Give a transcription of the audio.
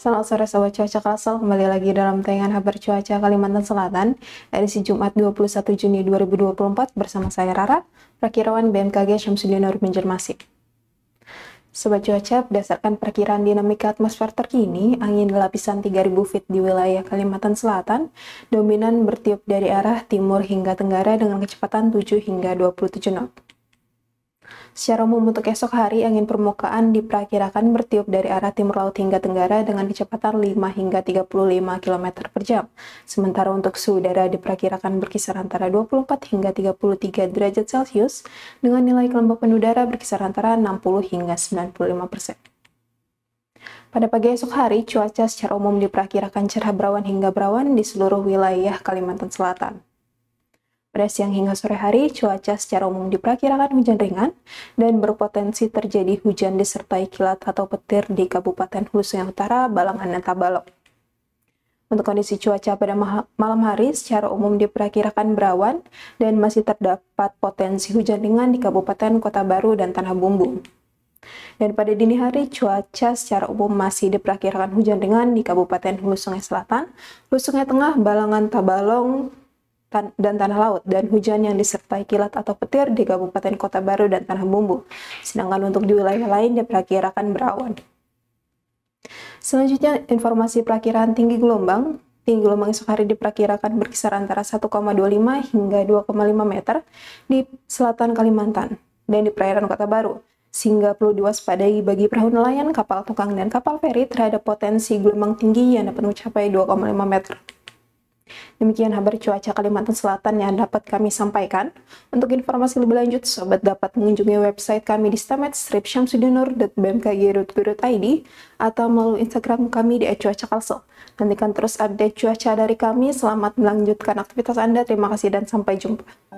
Selamat sore sahabat Cuaca Kalsel, kembali lagi dalam tayangan kabar Cuaca Kalimantan Selatan edisi Jumat 21 Juni 2024 bersama saya Rara, perkirawan BMKG Syamsuddin Nur Banjarmasin. Sobat Cuaca, berdasarkan perkiraan dinamika atmosfer terkini, angin lapisan 3000 feet di wilayah Kalimantan Selatan dominan bertiup dari arah timur hingga tenggara dengan kecepatan 7 hingga 27 knot. Secara umum untuk esok hari, angin permukaan diperkirakan bertiup dari arah timur laut hingga tenggara dengan kecepatan 5 hingga 35 km per jam. Sementara untuk suhu udara diperkirakan berkisar antara 24 hingga 33 derajat Celcius dengan nilai kelembapan udara berkisar antara 60 hingga 95 persen. Pada pagi esok hari, cuaca secara umum diperkirakan cerah berawan hingga berawan di seluruh wilayah Kalimantan Selatan. Pada siang hingga sore hari, cuaca secara umum diperkirakan hujan ringan dan berpotensi terjadi hujan disertai kilat atau petir di Kabupaten Hulu Sungai Utara, Balangan, dan Tabalong. Untuk kondisi cuaca pada ma malam hari secara umum diperkirakan berawan dan masih terdapat potensi hujan ringan di Kabupaten Kota Baru dan Tanah Bumbung. Dan pada dini hari, cuaca secara umum masih diperkirakan hujan ringan di Kabupaten Hulu Sungai Selatan, Hulu Sungai Tengah, Balangan, Tabalong, dan tanah laut dan hujan yang disertai kilat atau petir di Kabupaten Kota Baru dan Tanah Bumbu. Sedangkan untuk di wilayah lain diperkirakan ya berawan. Selanjutnya, informasi perakiraan tinggi gelombang. Tinggi gelombang esok hari diperkirakan berkisar antara 1,25 hingga 2,5 meter di selatan Kalimantan dan di perairan Kota Baru sehingga perlu diwaspadai bagi perahu nelayan, kapal tukang, dan kapal feri terhadap potensi gelombang tinggi yang dapat mencapai 2,5 meter. Demikian kabar cuaca Kalimantan Selatan yang dapat kami sampaikan. Untuk informasi lebih lanjut, sobat dapat mengunjungi website kami di stamet.syamsudinur.bmkg.go.id atau melalui Instagram kami di @cuacakalsel. Nantikan terus update cuaca dari kami. Selamat melanjutkan aktivitas Anda. Terima kasih dan sampai jumpa.